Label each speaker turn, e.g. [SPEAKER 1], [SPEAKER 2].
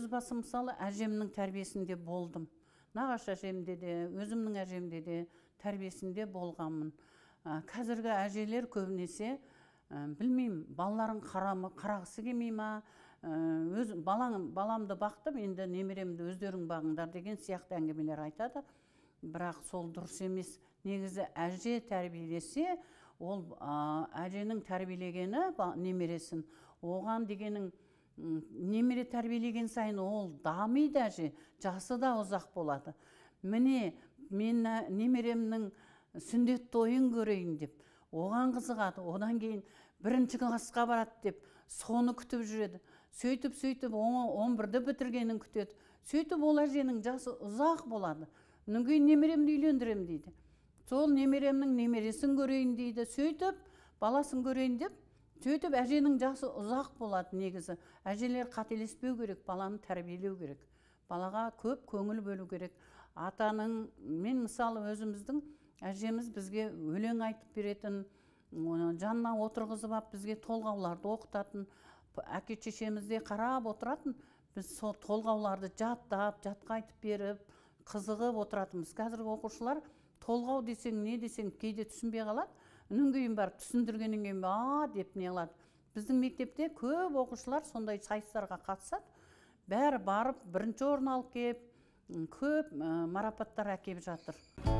[SPEAKER 1] өз басым мысалы әжемнің тәрбиесінде болдым нағашы әжемде де өзімнің әжемде де тәрбиесінде болғанмын ә, қазіргі әжелер көбінесе ә, білмеймін балаларын қарамы, қарағысы келмей ма өз балаң, баламды бақтым енді немеремді өздерің бағыңдар деген сияқты әңгімелер айтады бірақ сол дұрыс емес негізі әже тәрбиелесе ол ә, әженің тәрбиелегені немересін оған дегенің немере тәрбиелеген сайын ол дамиды әже жасы да ұзақ болады міне мен немеремнің сүндет тойын көрейін деп оған қызығады одан кейін бірінші классқа барады деп соны күтіп жүреді сөйтіп сөйтіп он бірді бітіргенін күтеді сөйтіп ол әженің жасы ұзақ болады одан кейін немеремді үйлендіремін дейді сол немеремнің немересін көрейін дейді сөйтіп баласын көрейін деп сөйтіп әженің жасы ұзақ болады негізі әжелер қателеспеу керек баланы тәрбиелеу керек балаға көп көңіл бөлу керек атаның мен мысалы өзіміздің әжеміз бізге өлең айтып беретін оны жанына отырғызып алып бізге толғауларды оқытатын әке шешеміз қарап отыратын біз сол толғауларды жаттап жатқа айтып беріп қызығып отыратынбыз қазіргі оқушылар толғау десең не десең кейде түсінбей қалады үнін кейін барып түсіндіргеннен кейін а деп не қылады біздің мектепте көп оқушылар сондай сайыстарға қатысады бәрі барып бірінші орын алып келіп көп марапаттар әкеп жатыр